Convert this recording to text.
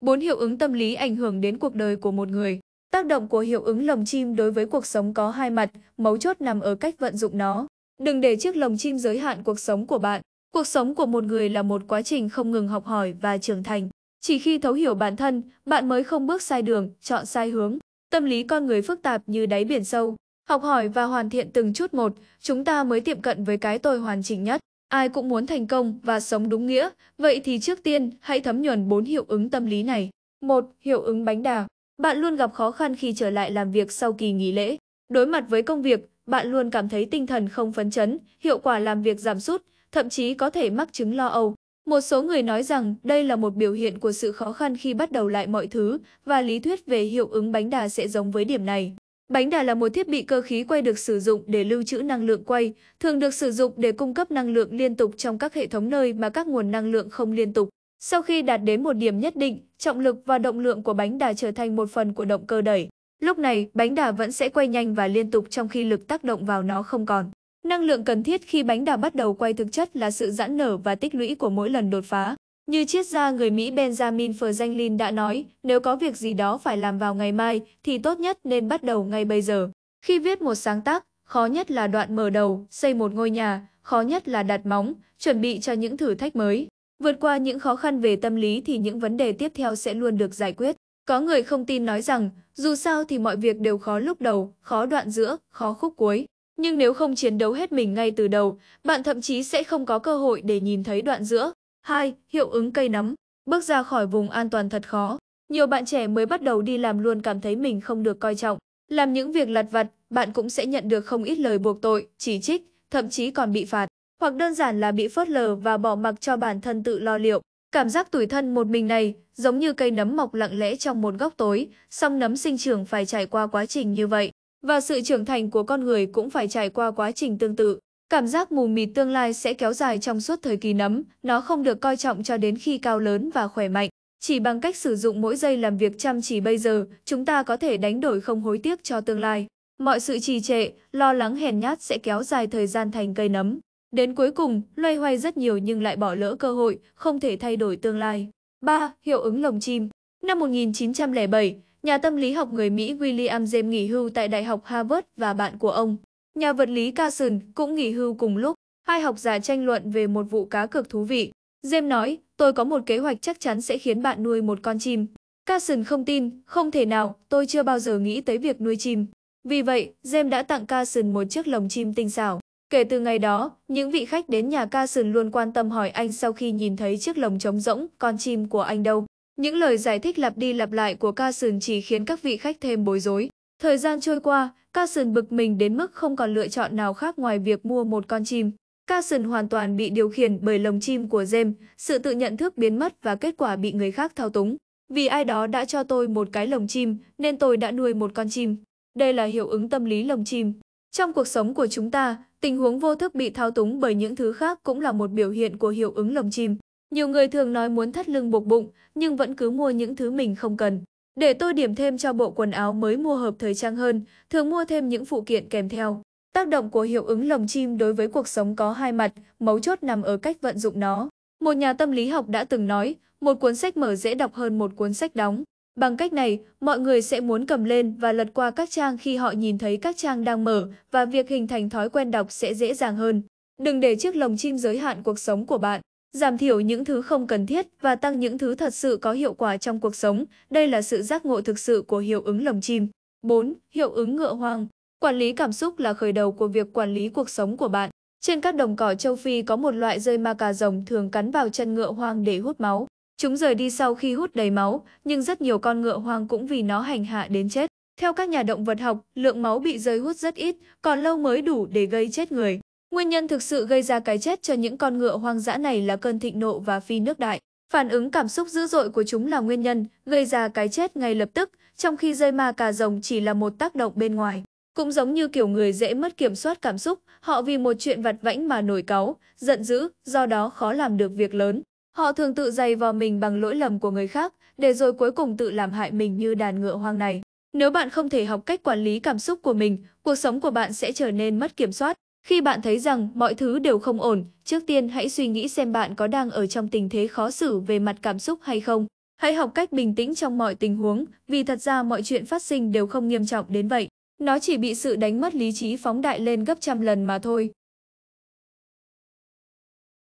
Bốn hiệu ứng tâm lý ảnh hưởng đến cuộc đời của một người. Tác động của hiệu ứng lồng chim đối với cuộc sống có hai mặt, mấu chốt nằm ở cách vận dụng nó. Đừng để chiếc lồng chim giới hạn cuộc sống của bạn. Cuộc sống của một người là một quá trình không ngừng học hỏi và trưởng thành. Chỉ khi thấu hiểu bản thân, bạn mới không bước sai đường, chọn sai hướng. Tâm lý con người phức tạp như đáy biển sâu. Học hỏi và hoàn thiện từng chút một, chúng ta mới tiệm cận với cái tôi hoàn chỉnh nhất. Ai cũng muốn thành công và sống đúng nghĩa, vậy thì trước tiên hãy thấm nhuần bốn hiệu ứng tâm lý này. Một, Hiệu ứng bánh đà. Bạn luôn gặp khó khăn khi trở lại làm việc sau kỳ nghỉ lễ. Đối mặt với công việc, bạn luôn cảm thấy tinh thần không phấn chấn, hiệu quả làm việc giảm sút, thậm chí có thể mắc chứng lo âu. Một số người nói rằng đây là một biểu hiện của sự khó khăn khi bắt đầu lại mọi thứ và lý thuyết về hiệu ứng bánh đà sẽ giống với điểm này. Bánh đà là một thiết bị cơ khí quay được sử dụng để lưu trữ năng lượng quay, thường được sử dụng để cung cấp năng lượng liên tục trong các hệ thống nơi mà các nguồn năng lượng không liên tục. Sau khi đạt đến một điểm nhất định, trọng lực và động lượng của bánh đà trở thành một phần của động cơ đẩy. Lúc này, bánh đà vẫn sẽ quay nhanh và liên tục trong khi lực tác động vào nó không còn. Năng lượng cần thiết khi bánh đà bắt đầu quay thực chất là sự giãn nở và tích lũy của mỗi lần đột phá. Như triết gia người Mỹ Benjamin Franklin đã nói, nếu có việc gì đó phải làm vào ngày mai thì tốt nhất nên bắt đầu ngay bây giờ. Khi viết một sáng tác, khó nhất là đoạn mở đầu, xây một ngôi nhà, khó nhất là đặt móng, chuẩn bị cho những thử thách mới. Vượt qua những khó khăn về tâm lý thì những vấn đề tiếp theo sẽ luôn được giải quyết. Có người không tin nói rằng, dù sao thì mọi việc đều khó lúc đầu, khó đoạn giữa, khó khúc cuối. Nhưng nếu không chiến đấu hết mình ngay từ đầu, bạn thậm chí sẽ không có cơ hội để nhìn thấy đoạn giữa, 2. Hiệu ứng cây nấm. Bước ra khỏi vùng an toàn thật khó. Nhiều bạn trẻ mới bắt đầu đi làm luôn cảm thấy mình không được coi trọng. Làm những việc lặt vặt, bạn cũng sẽ nhận được không ít lời buộc tội, chỉ trích, thậm chí còn bị phạt. Hoặc đơn giản là bị phớt lờ và bỏ mặc cho bản thân tự lo liệu. Cảm giác tủi thân một mình này giống như cây nấm mọc lặng lẽ trong một góc tối, song nấm sinh trưởng phải trải qua quá trình như vậy. Và sự trưởng thành của con người cũng phải trải qua quá trình tương tự. Cảm giác mù mịt tương lai sẽ kéo dài trong suốt thời kỳ nấm, nó không được coi trọng cho đến khi cao lớn và khỏe mạnh. Chỉ bằng cách sử dụng mỗi giây làm việc chăm chỉ bây giờ, chúng ta có thể đánh đổi không hối tiếc cho tương lai. Mọi sự trì trệ, lo lắng hèn nhát sẽ kéo dài thời gian thành cây nấm. Đến cuối cùng, loay hoay rất nhiều nhưng lại bỏ lỡ cơ hội, không thể thay đổi tương lai. 3. Hiệu ứng lồng chim Năm 1907, nhà tâm lý học người Mỹ William James nghỉ hưu tại Đại học Harvard và bạn của ông, Nhà vật lý Carson cũng nghỉ hưu cùng lúc, hai học giả tranh luận về một vụ cá cược thú vị. James nói, tôi có một kế hoạch chắc chắn sẽ khiến bạn nuôi một con chim. Carson không tin, không thể nào, tôi chưa bao giờ nghĩ tới việc nuôi chim. Vì vậy, James đã tặng Carson một chiếc lồng chim tinh xảo. Kể từ ngày đó, những vị khách đến nhà Carson luôn quan tâm hỏi anh sau khi nhìn thấy chiếc lồng trống rỗng, con chim của anh đâu. Những lời giải thích lặp đi lặp lại của Carson chỉ khiến các vị khách thêm bối rối. Thời gian trôi qua, Carson bực mình đến mức không còn lựa chọn nào khác ngoài việc mua một con chim. Carson hoàn toàn bị điều khiển bởi lồng chim của James, sự tự nhận thức biến mất và kết quả bị người khác thao túng. Vì ai đó đã cho tôi một cái lồng chim, nên tôi đã nuôi một con chim. Đây là hiệu ứng tâm lý lồng chim. Trong cuộc sống của chúng ta, tình huống vô thức bị thao túng bởi những thứ khác cũng là một biểu hiện của hiệu ứng lồng chim. Nhiều người thường nói muốn thắt lưng buộc bụng, nhưng vẫn cứ mua những thứ mình không cần. Để tôi điểm thêm cho bộ quần áo mới mua hợp thời trang hơn, thường mua thêm những phụ kiện kèm theo. Tác động của hiệu ứng lồng chim đối với cuộc sống có hai mặt, mấu chốt nằm ở cách vận dụng nó. Một nhà tâm lý học đã từng nói, một cuốn sách mở dễ đọc hơn một cuốn sách đóng. Bằng cách này, mọi người sẽ muốn cầm lên và lật qua các trang khi họ nhìn thấy các trang đang mở và việc hình thành thói quen đọc sẽ dễ dàng hơn. Đừng để chiếc lồng chim giới hạn cuộc sống của bạn. Giảm thiểu những thứ không cần thiết và tăng những thứ thật sự có hiệu quả trong cuộc sống, đây là sự giác ngộ thực sự của hiệu ứng lồng chim. 4. Hiệu ứng ngựa hoang Quản lý cảm xúc là khởi đầu của việc quản lý cuộc sống của bạn. Trên các đồng cỏ châu Phi có một loại rơi ma cà rồng thường cắn vào chân ngựa hoang để hút máu. Chúng rời đi sau khi hút đầy máu, nhưng rất nhiều con ngựa hoang cũng vì nó hành hạ đến chết. Theo các nhà động vật học, lượng máu bị rơi hút rất ít, còn lâu mới đủ để gây chết người. Nguyên nhân thực sự gây ra cái chết cho những con ngựa hoang dã này là cơn thịnh nộ và phi nước đại. Phản ứng cảm xúc dữ dội của chúng là nguyên nhân gây ra cái chết ngay lập tức, trong khi dây ma cà rồng chỉ là một tác động bên ngoài. Cũng giống như kiểu người dễ mất kiểm soát cảm xúc, họ vì một chuyện vặt vãnh mà nổi cáu, giận dữ, do đó khó làm được việc lớn. Họ thường tự dày vào mình bằng lỗi lầm của người khác, để rồi cuối cùng tự làm hại mình như đàn ngựa hoang này. Nếu bạn không thể học cách quản lý cảm xúc của mình, cuộc sống của bạn sẽ trở nên mất kiểm soát. Khi bạn thấy rằng mọi thứ đều không ổn, trước tiên hãy suy nghĩ xem bạn có đang ở trong tình thế khó xử về mặt cảm xúc hay không. Hãy học cách bình tĩnh trong mọi tình huống, vì thật ra mọi chuyện phát sinh đều không nghiêm trọng đến vậy. Nó chỉ bị sự đánh mất lý trí phóng đại lên gấp trăm lần mà thôi.